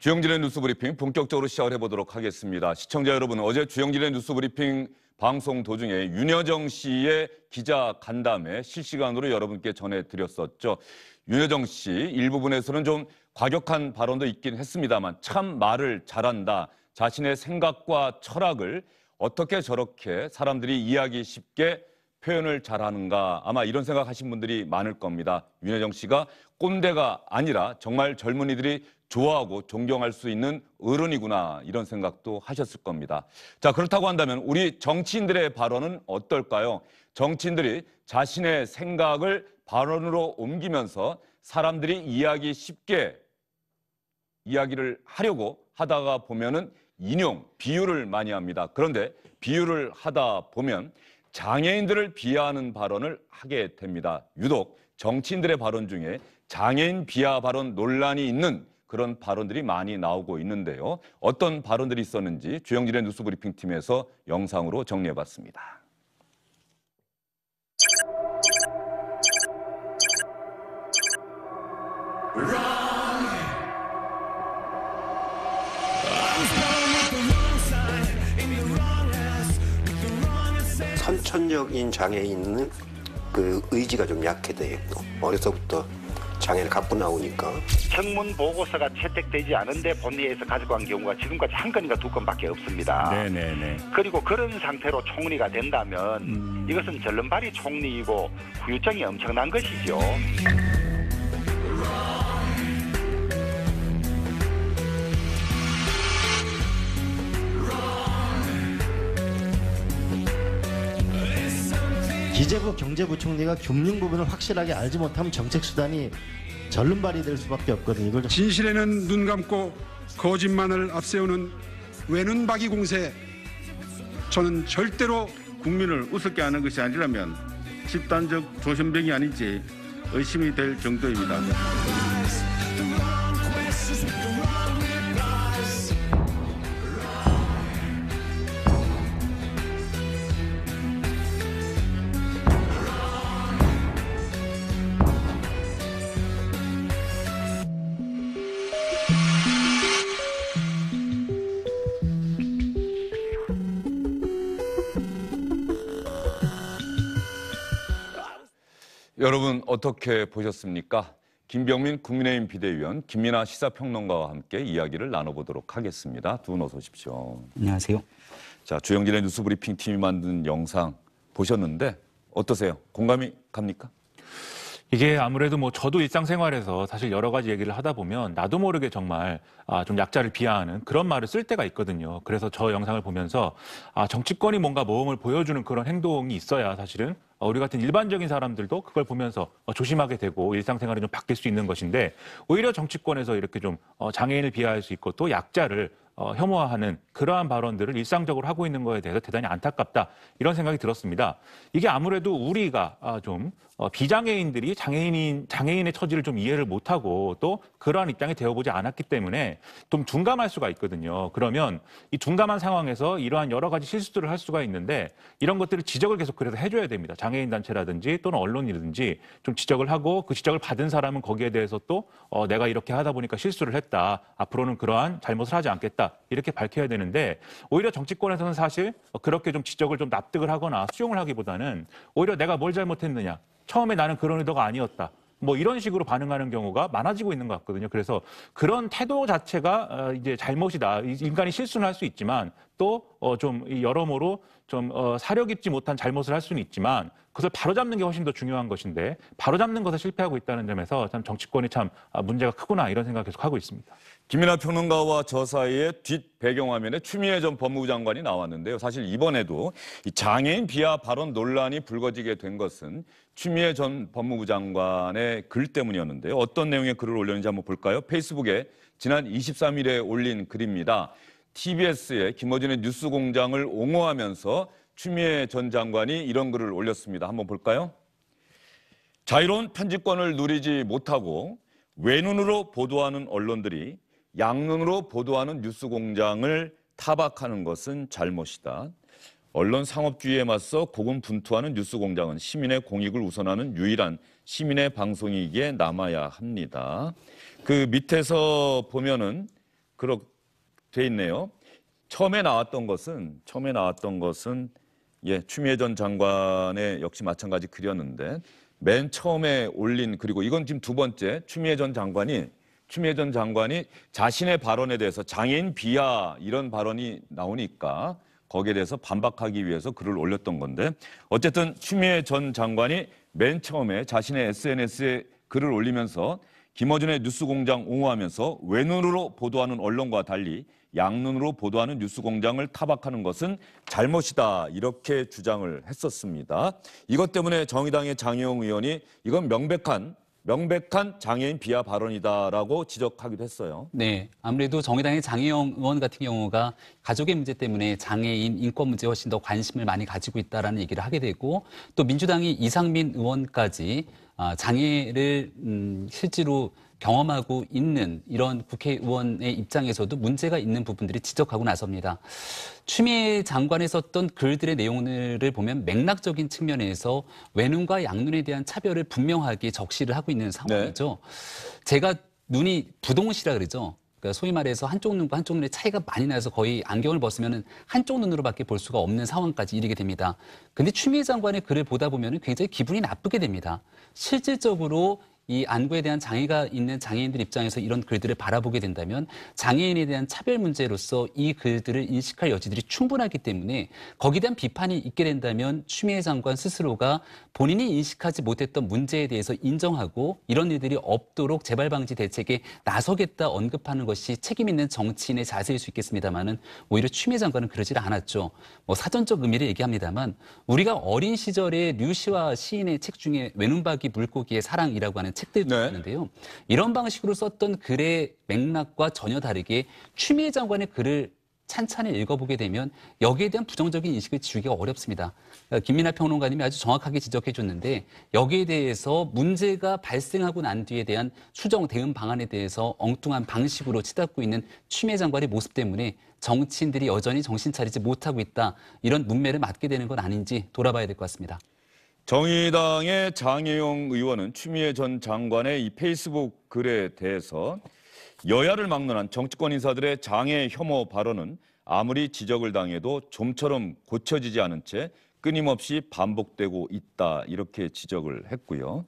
주영진의 뉴스브리핑 본격적으로 시작을 해보도록 하겠습니다. 시청자 여러분, 어제 주영진의 뉴스브리핑 방송 도중에 윤여정 씨의 기자 간담회 실시간으로 여러분께 전해드렸었죠. 윤여정 씨 일부분에서는 좀 과격한 발언도 있긴 했습니다만 참 말을 잘한다. 자신의 생각과 철학을 어떻게 저렇게 사람들이 이해하기 쉽게 표현을 잘하는가 아마 이런 생각하신 분들이 많을 겁니다. 윤여정 씨가 꼰대가 아니라 정말 젊은이들이 좋아하고 존경할 수 있는 어른이구나 이런 생각도 하셨을 겁니다. 자 그렇다고 한다면 우리 정치인들의 발언은 어떨까요? 정치인들이 자신의 생각을 발언으로 옮기면서 사람들이 이야기 쉽게 이야기를 하려고 하다가 보면은 인용, 비유를 많이 합니다. 그런데 비유를 하다 보면 장애인들을 비하하는 발언을 하게 됩니다. 유독 정치인들의 발언 중에 장애인 비하 발언 논란이 있는 그런 발언들이 많이 나오고 있는데요. 어떤 발언들이 있었는지 주영진의 뉴스브리핑 팀에서 영상으로 정리해봤습니다. 선천적인 장애인은 그 의지가 좀 약해져 있 어려서부터 장애를 갖고 나오니까. 청문 보고서가 채택되지 않은데 본회의에서 가지고 간 경우가 지금까지 한 건인가 두 건밖에 없습니다. 네네네. 그리고 그런 상태로 총리가 된다면 음. 이것은 전름발이 총리이고 후유증이 엄청난 것이죠. 기재부 경제부총리가 금융 부분을 확실하게 알지 못하면 정책 수단이 절름발이 될 수밖에 없거든요. 이걸 좀... 진실에는 눈 감고 거짓만을 앞세우는 외눈박이 공세 저는 절대로 국민을 우습게 하는 것이 아니라면 집단적 조현병이 아닌지 의심이 될 정도입니다. 여러분 어떻게 보셨습니까? 김병민 국민의힘 비대위원 김민아 시사평론가와 함께 이야기를 나눠보도록 하겠습니다. 두 분 어서 오십시오. 안녕하세요. 자 주영진의 뉴스브리핑 팀이 만든 영상 보셨는데 어떠세요? 공감이 갑니까? 이게 아무래도 뭐 저도 일상생활에서 사실 여러 가지 얘기를 하다 보면 나도 모르게 정말 아, 좀 약자를 비하하는 그런 말을 쓸 때가 있거든요. 그래서 저 영상을 보면서 아, 정치권이 뭔가 모험을 보여주는 그런 행동이 있어야 사실은 어, 우리 같은 일반적인 사람들도 그걸 보면서 어, 조심하게 되고 일상생활이 좀 바뀔 수 있는 것인데 오히려 정치권에서 이렇게 좀 어, 장애인을 비하할 수 있고 또 약자를 혐오하는 그러한 발언들을 일상적으로 하고 있는 것에 대해서 대단히 안타깝다 이런 생각이 들었습니다. 이게 아무래도 우리가 아, 좀 어, 비장애인들이 장애인인 장애인의 처지를 좀 이해를 못하고 또 그러한 입장이 되어보지 않았기 때문에 좀 둔감할 수가 있거든요. 그러면 이 둔감한 상황에서 이러한 여러 가지 실수들을 할 수가 있는데 이런 것들을 지적을 계속 그래서 해줘야 됩니다. 장애인 단체라든지 또는 언론이든지 좀 지적을 하고 그 지적을 받은 사람은 거기에 대해서 또 어, 내가 이렇게 하다 보니까 실수를 했다. 앞으로는 그러한 잘못을 하지 않겠다. 이렇게 밝혀야 되는데 오히려 정치권에서는 사실 그렇게 좀 지적을 좀 납득을 하거나 수용을 하기보다는 오히려 내가 뭘 잘못했느냐 처음에 나는 그런 의도가 아니었다. 뭐 이런 식으로 반응하는 경우가 많아지고 있는 것 같거든요. 그래서 그런 태도 자체가 어, 이제 잘못이다. 인간이 실수는 할 수 있지만 또좀 어, 여러모로 좀 어, 사려 깊지 못한 잘못을 할 수는 있지만 그것을 바로잡는 게 훨씬 더 중요한 것인데 바로잡는 것에 실패하고 있다는 점에서 참 정치권이 참 아, 문제가 크구나 이런 생각 계속 하고 있습니다. 김민하 평론가와 저 사이에 뒷 배경화면에 추미애 전 법무부 장관이 나왔는데요. 사실 이번에도 장애인 비하 발언 논란이 불거지게 된 것은 추미애 전 법무부 장관의 글 때문이었는데요. 어떤 내용의 글을 올렸는지 한번 볼까요? 페이스북에 지난 23일에 올린 글입니다. TBS의 김어준의 뉴스공장을 옹호하면서 추미애 전 장관이 이런 글을 올렸습니다. 한번 볼까요? 자유로운 편집권을 누리지 못하고 외눈으로 보도하는 언론들이 양능으로 보도하는 뉴스 공장을 타박하는 것은 잘못이다. 언론 상업주의에 맞서 고군분투하는 뉴스 공장은 시민의 공익을 우선하는 유일한 시민의 방송이기에 남아야 합니다. 그 밑에서 보면은 그렇게 돼 있네요. 처음에 나왔던 것은 처음에 나왔던 것은 예, 추미애 전 장관의 역시 마찬가지 글이는데맨 처음에 올린 그리고 이건 지금 두 번째 추미애 전 장관이 추미애 전 장관이 자신의 발언에 대해서 장애인 비하 이런 발언이 나오니까 거기에 대해서 반박하기 위해서 글을 올렸던 건데 어쨌든 추미애 전 장관이 맨 처음에 자신의 SNS에 글을 올리면서 김어준의 뉴스공장 옹호하면서 외눈으로 보도하는 언론과 달리 양눈으로 보도하는 뉴스공장을 타박하는 것은 잘못이다 이렇게 주장을 했었습니다. 이것 때문에 정의당의 장영 의원이 이건 명백한 명백한 장애인 비하 발언이다라고 지적하기도 했어요. 네, 아무래도 정의당의 장혜영 의원 같은 경우가 가족의 문제 때문에 장애인 인권 문제에 훨씬 더 관심을 많이 가지고 있다라는 얘기를 하게 되고 또 민주당이 이상민 의원까지 아, 장애를 음, 실제로 경험하고 있는 이런 국회의원의 입장에서도 문제가 있는 부분들이 지적하고 나섭니다. 추미애 장관이 썼던 글들의 내용을 보면 맥락적인 측면에서 외눈과 양눈에 대한 차별을 분명하게 적시를 하고 있는 상황이죠. 네. 제가 눈이 부동시라 그러죠. 그러니까 소위 말해서 한쪽 눈과 한쪽 눈의 차이가 많이 나서 거의 안경을 벗으면 한쪽 눈으로밖에 볼 수가 없는 상황까지 이르게 됩니다. 근데 추미애 장관의 글을 보다 보면 굉장히 기분이 나쁘게 됩니다. 실질적으로 이 안구에 대한 장애가 있는 장애인들 입장에서 이런 글들을 바라보게 된다면 장애인에 대한 차별 문제로서 이 글들을 인식할 여지들이 충분하기 때문에 거기에 대한 비판이 있게 된다면 추미애 장관 스스로가 본인이 인식하지 못했던 문제에 대해서 인정하고 이런 일들이 없도록 재발 방지 대책에 나서겠다 언급하는 것이 책임 있는 정치인의 자세일 수 있겠습니다만은 오히려 추미애 장관은 그러질 않았죠. 뭐 사전적 의미를 얘기합니다만 우리가 어린 시절에 류 씨와 시인의 책 중에 외눈박이 물고기의 사랑이라고 하는 책들도 네. 있는데요. 이런 방식으로 썼던 글의 맥락과 전혀 다르게 추미애 장관의 글을 찬찬히 읽어보게 되면 여기에 대한 부정적인 인식을 지우기가 어렵습니다. 그러니까 김민아 평론가님이 아주 정확하게 지적해 줬는데 여기에 대해서 문제가 발생하고 난 뒤에 대한 수정 대응 방안에 대해서 엉뚱한 방식으로 치닫고 있는 취미 장관의 모습 때문에 정치인들이 여전히 정신 차리지 못하고 있다 이런 문매를 맞게 되는 건 아닌지 돌아봐야 될 것 같습니다. 정의당의 장혜영 의원은 추미애 전 장관의 이 페이스북 글에 대해서 여야를 막론한 정치권 인사들의 장애 혐오 발언은 아무리 지적을 당해도 좀처럼 고쳐지지 않은 채 끊임없이 반복되고 있다 이렇게 지적을 했고요.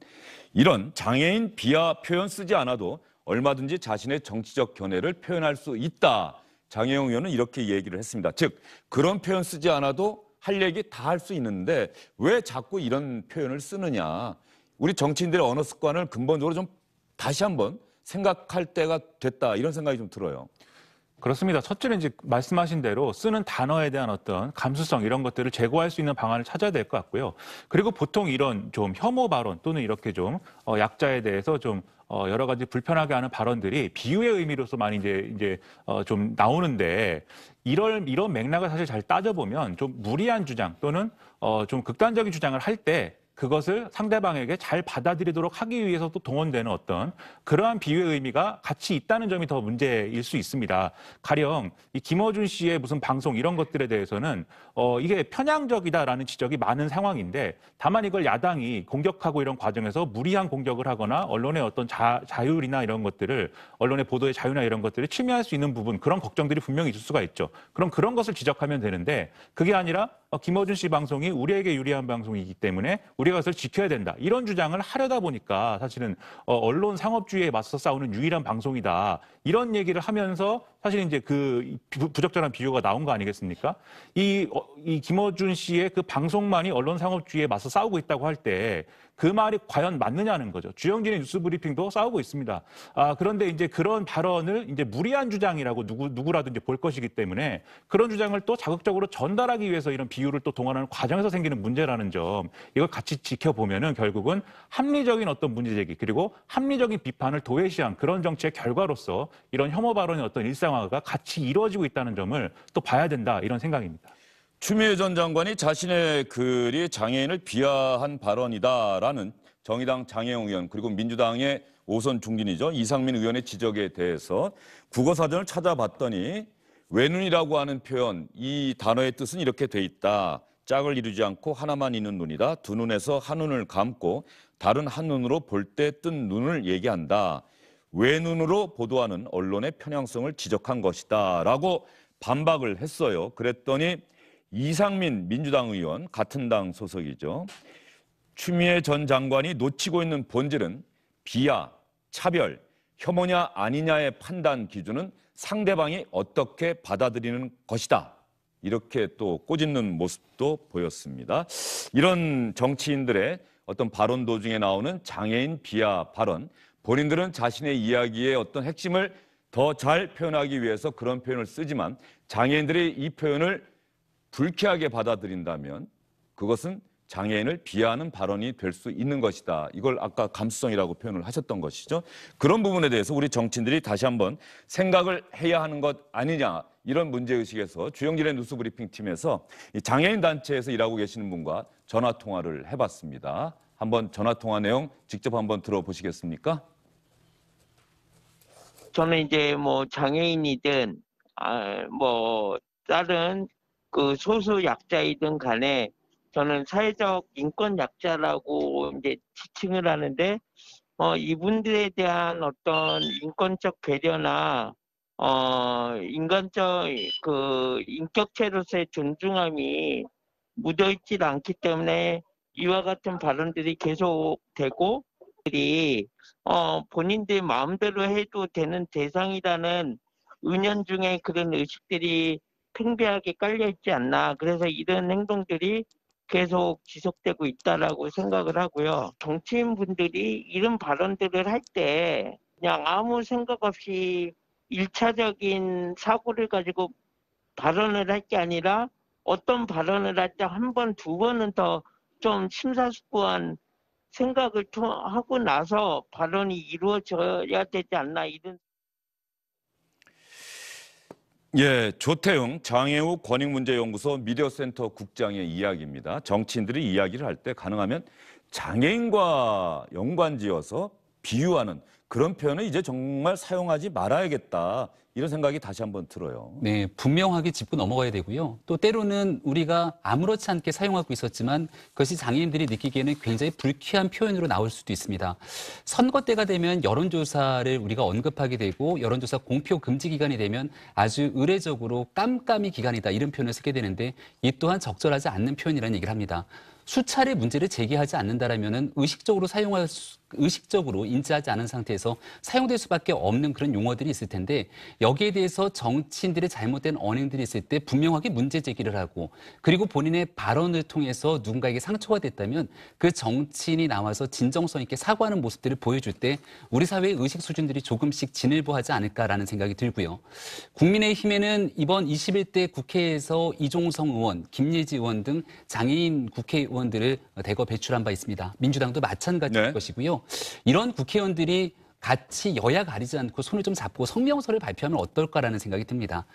이런 장애인 비하 표현 쓰지 않아도 얼마든지 자신의 정치적 견해를 표현할 수 있다. 장혜영 의원은 이렇게 얘기를 했습니다. 즉 그런 표현 쓰지 않아도 할 얘기 다 할 수 있는데 왜 자꾸 이런 표현을 쓰느냐. 우리 정치인들의 언어 습관을 근본적으로 좀 다시 한번 생각할 때가 됐다 이런 생각이 좀 들어요. 그렇습니다. 첫째는 이제 말씀하신 대로 쓰는 단어에 대한 어떤 감수성 이런 것들을 제고할 수 있는 방안을 찾아야 될 것 같고요. 그리고 보통 이런 좀 혐오 발언 또는 이렇게 좀 어, 약자에 대해서 좀 어, 여러 가지 불편하게 하는 발언들이 비유의 의미로서 많이 이제 이제 어, 좀 나오는데 이런 이런 맥락을 사실 잘 따져보면 좀 무리한 주장 또는 어, 좀 극단적인 주장을 할때 그것을 상대방에게 잘 받아들이도록 하기 위해서 또 동원되는 어떤 그러한 비유의 의미가 같이 있다는 점이 더 문제일 수 있습니다. 가령 이 김어준 씨의 무슨 방송 이런 것들에 대해서는 어 이게 편향적이다라는 지적이 많은 상황인데 다만 이걸 야당이 공격하고 이런 과정에서 무리한 공격을 하거나 언론의 어떤 자, 자율이나 이런 것들을 언론의 보도의 자유나 이런 것들을 침해할 수 있는 부분 그런 걱정들이 분명히 있을 수가 있죠. 그럼 그런 것을 지적하면 되는데 그게 아니라 어, 김어준 씨 방송이 우리에게 유리한 방송이기 때문에 우리가 그것을 지켜야 된다. 이런 주장을 하려다 보니까 사실은 어, 언론 상업주의에 맞서 싸우는 유일한 방송이다. 이런 얘기를 하면서 사실 이제 그 부적절한 비유가 나온 거 아니겠습니까? 이, 어, 이 김어준 씨의 그 방송만이 언론 상업주의에 맞서 싸우고 있다고 할때 그 말이 과연 맞느냐는 거죠. 주영진의 뉴스 브리핑도 싸우고 있습니다. 아, 그런데 이제 그런 발언을 이제 무리한 주장이라고 누구, 누구라든지볼 것이기 때문에 그런 주장을 또 자극적으로 전달하기 위해서 이런 비유를 또 동원하는 과정에서 생기는 문제라는 점 이걸 같이 지켜보면은 결국은 합리적인 어떤 문제제기 그리고 합리적인 비판을 도외시한 그런 정치의 결과로서 이런 혐오 발언의 어떤 일상화가 같이 이루어지고 있다는 점을 또 봐야 된다 이런 생각입니다. 추미애 전 장관이 자신의 글이 장애인을 비하한 발언이다라는 정의당 장애용 의원 그리고 민주당의 오선 중진이죠 이상민 의원의 지적에 대해서 국어사전을 찾아봤더니 외눈이라고 하는 표현 이 단어의 뜻은 이렇게 돼 있다. 짝을 이루지 않고 하나만 있는 눈이다. 두 눈에서 한 눈을 감고 다른 한 눈으로 볼 때 뜬 눈을 얘기한다. 외눈으로 보도하는 언론의 편향성을 지적한 것이다. 라고 반박을 했어요. 그랬더니 이상민 민주당 의원 같은 당 소속이죠. 추미애 전 장관이 놓치고 있는 본질은 비하, 차별, 혐오냐 아니냐의 판단 기준은 상대방이 어떻게 받아들이는 것이다. 이렇게 또 꼬집는 모습도 보였습니다. 이런 정치인들의 어떤 발언 도중에 나오는 장애인 비하 발언, 본인들은 자신의 이야기의 어떤 핵심을 더 잘 표현하기 위해서 그런 표현을 쓰지만 장애인들이 이 표현을 불쾌하게 받아들인다면 그것은 장애인을 비하하는 발언이 될 수 있는 것이다. 이걸 아까 감수성이라고 표현을 하셨던 것이죠. 그런 부분에 대해서 우리 정치인들이 다시 한번 생각을 해야 하는 것 아니냐. 이런 문제의식에서 주영진의 뉴스브리핑 팀에서 장애인 단체에서 일하고 계시는 분과 전화 통화를 해봤습니다. 한번 전화 통화 내용 직접 한번 들어보시겠습니까? 저는 이제 뭐 장애인이든 아, 뭐 다른 그 소수 약자이든 간에 저는 사회적 인권 약자라고 이제 지칭을 하는데 어, 이분들에 대한 어떤 인권적 배려나 어, 인간적 그 인격체로서의 존중함이 묻어있지 않기 때문에 이와 같은 발언들이 계속되고 어, 본인들 마음대로 해도 되는 대상이라는 은연중에 그런 의식들이 팽배하게 깔려있지 않나. 그래서 이런 행동들이 계속 지속되고 있다라고 생각을 하고요. 정치인분들이 이런 발언들을 할 때 그냥 아무 생각 없이 일차적인 사고를 가지고 발언을 할 게 아니라 어떤 발언을 할 때 한 번, 두 번은 더 좀 심사숙고한 생각을 하고 나서 발언이 이루어져야 되지 않나 이런. 예, 조태웅 장애우 권익문제연구소 미디어센터 국장의 이야기입니다. 정치인들이 이야기를 할 때 가능하면 장애인과 연관지어서 비유하는 그런 표현을 이제 정말 사용하지 말아야겠다 이런 생각이 다시 한번 들어요. 네, 분명하게 짚고 넘어가야 되고요. 또 때로는 우리가 아무렇지 않게 사용하고 있었지만 그것이 장애인들이 느끼기에는 굉장히 불쾌한 표현으로 나올 수도 있습니다. 선거 때가 되면 여론조사를 우리가 언급하게 되고 여론조사 공표 금지 기간이 되면 아주 의례적으로 깜깜이 기간이다 이런 표현을 쓰게 되는데 이 또한 적절하지 않는 표현이라는 얘기를 합니다. 수차례 문제를 제기하지 않는다라면 의식적으로 사용할 수, 의식적으로 인지하지 않은 상태에서 사용될 수밖에 없는 그런 용어들이 있을 텐데 여기에 대해서 정치인들의 잘못된 언행들이 있을 때 분명하게 문제 제기를 하고 그리고 본인의 발언을 통해서 누군가에게 상처가 됐다면 그 정치인이 나와서 진정성 있게 사과하는 모습들을 보여줄 때 우리 사회의 의식 수준들이 조금씩 진일보하지 않을까라는 생각이 들고요. 국민의힘에는 이번 21대 국회에서 이종성 의원, 김예지 의원 등 장애인 국회의원들을 대거 배출한 바 있습니다. 민주당도 마찬가지일 네. 것이고요. 이런 국회의원들이 같이 여야 가리지 않고 손을 좀 잡고 성명서를 발표하면 어떨까라는 생각이 듭니다.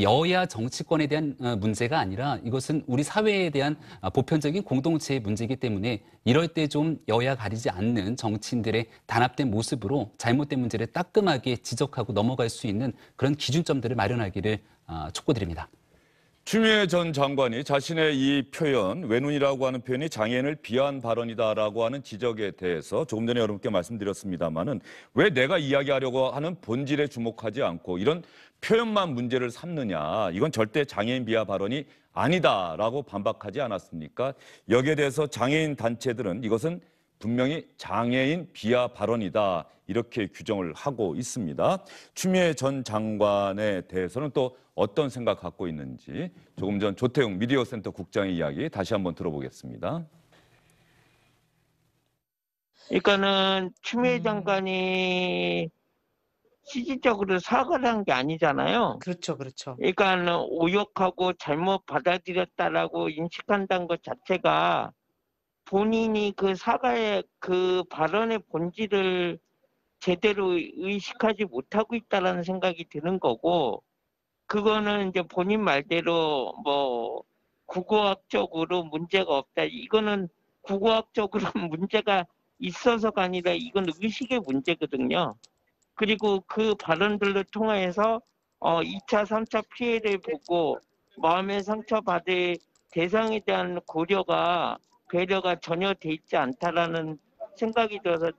여야 정치권에 대한 어, 문제가 아니라 이것은 우리 사회에 대한 아, 보편적인 공동체의 문제이기 때문에 이럴 때 좀 여야 가리지 않는 정치인들의 단합된 모습으로 잘못된 문제를 따끔하게 지적하고 넘어갈 수 있는 그런 기준점들을 마련하기를 아, 촉구드립니다. 추미애 전 장관이 자신의 이 표현, 외눈이라고 하는 표현이 장애인을 비하한 발언이다라고 하는 지적에 대해서 조금 전에 여러분께 말씀드렸습니다만은 왜 내가 이야기하려고 하는 본질에 주목하지 않고 이런 표현만 문제를 삼느냐. 이건 절대 장애인 비하 발언이 아니다라고 반박하지 않았습니까? 여기에 대해서 장애인 단체들은 이것은 분명히 장애인 비하 발언이다. 이렇게 규정을 하고 있습니다. 추미애 전 장관에 대해서는 또 어떤 생각 갖고 있는지 조금 전 조태웅 미디어 센터 국장의 이야기 다시 한번 들어보겠습니다. 그러니까는 추미애 음. 장관이 실질적으로 사과를 한 게 아니잖아요. 그렇죠, 그렇죠. 그러니까 오역하고 잘못 받아들였다라고 인식한다는 것 자체가 본인이 그 사과의 그 발언의 본질을 제대로 의식하지 못하고 있다라는 생각이 드는 거고 그거는 이제 본인 말대로 뭐 국어학적으로 문제가 없다. 이거는 국어학적으로 문제가 있어서가 아니라 이건 의식의 문제거든요. 그리고 그 발언들을 통해서 어 2차, 3차 피해를 보고 마음의 상처받을 대상에 대한 고려가 배려가 전혀 돼 있지 않다라는 생각이 들어서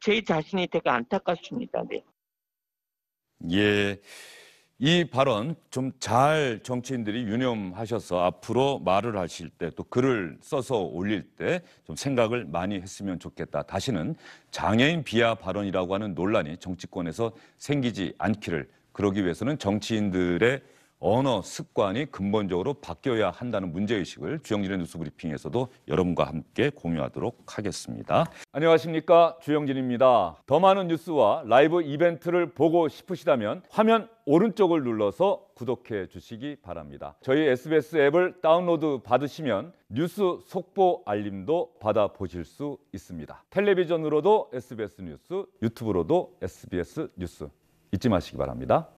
제 자신이 되게 안타깝습니다. 네. 예. 이 발언 좀 잘 정치인들이 유념하셔서 앞으로 말을 하실 때 또 글을 써서 올릴 때 좀 생각을 많이 했으면 좋겠다. 다시는 장애인 비하 발언이라고 하는 논란이 정치권에서 생기지 않기를 그러기 위해서는 정치인들의 언어 습관이 근본적으로 바뀌어야 한다는 문제의식을 주영진의 뉴스브리핑에서도 여러분과 함께 공유하도록 하겠습니다. 안녕하십니까 주영진입니다. 더 많은 뉴스와 라이브 이벤트를 보고 싶으시다면 화면 오른쪽을 눌러서 구독해 주시기 바랍니다. 저희 SBS 앱을 다운로드 받으시면 뉴스 속보 알림도 받아보실 수 있습니다. 텔레비전으로도 SBS 뉴스, 유튜브로도 SBS 뉴스 잊지 마시기 바랍니다.